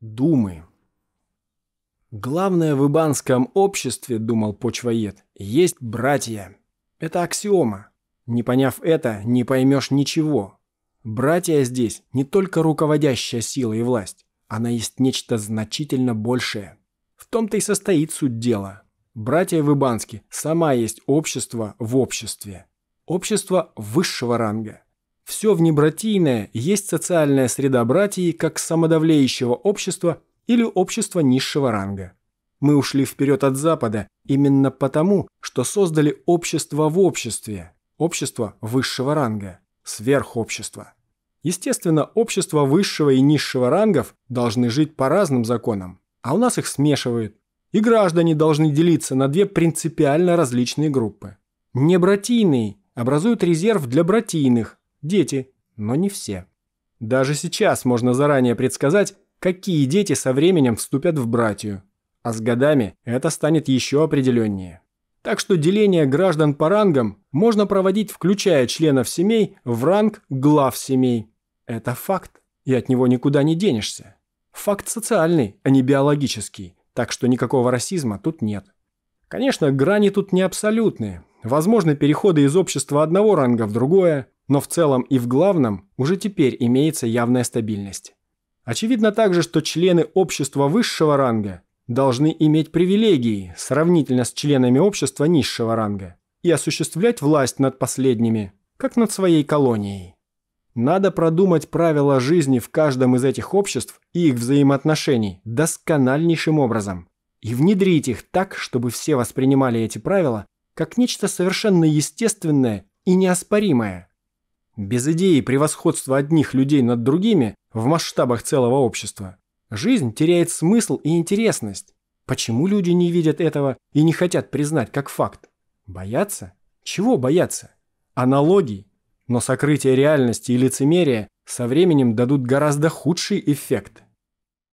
Думы. Главное в ибанском обществе, думал почвоед, есть братья. Это аксиома. Не поняв это, не поймешь ничего. Братья здесь не только руководящая сила и власть. Она есть нечто значительно большее. В том-то и состоит суть дела. Братья в Ибанске сама есть общество в обществе. Общество высшего ранга – все внебратийное есть социальная среда братьев как самодавлеющего общества или общества низшего ранга. Мы ушли вперед от Запада именно потому, что создали общество в обществе, общество высшего ранга, сверхобщество. Естественно, общества высшего и низшего рангов должны жить по разным законам, а у нас их смешивают. И граждане должны делиться на две принципиально различные группы. Небратийные образуют резерв для братийных, дети, но не все. Даже сейчас можно заранее предсказать, какие дети со временем вступят в братью, а с годами это станет еще определеннее. Так что деление граждан по рангам можно проводить, включая членов семей, в ранг глав семей. Это факт, и от него никуда не денешься. Факт социальный, а не биологический, так что никакого расизма тут нет. Конечно, грани тут не абсолютные. Возможны переходы из общества одного ранга в другое, но в целом и в главном уже теперь имеется явная стабильность. Очевидно также, что члены общества высшего ранга должны иметь привилегии сравнительно с членами общества низшего ранга и осуществлять власть над последними, как над своей колонией. Надо продумать правила жизни в каждом из этих обществ и их взаимоотношений доскональнейшим образом и внедрить их так, чтобы все воспринимали эти правила как нечто совершенно естественное и неоспоримое, без идеи превосходства одних людей над другими в масштабах целого общества, жизнь теряет смысл и интересность. Почему люди не видят этого и не хотят признать как факт? Боятся? Чего боятся? Аналогий. Но сокрытие реальности и лицемерие со временем дадут гораздо худший эффект –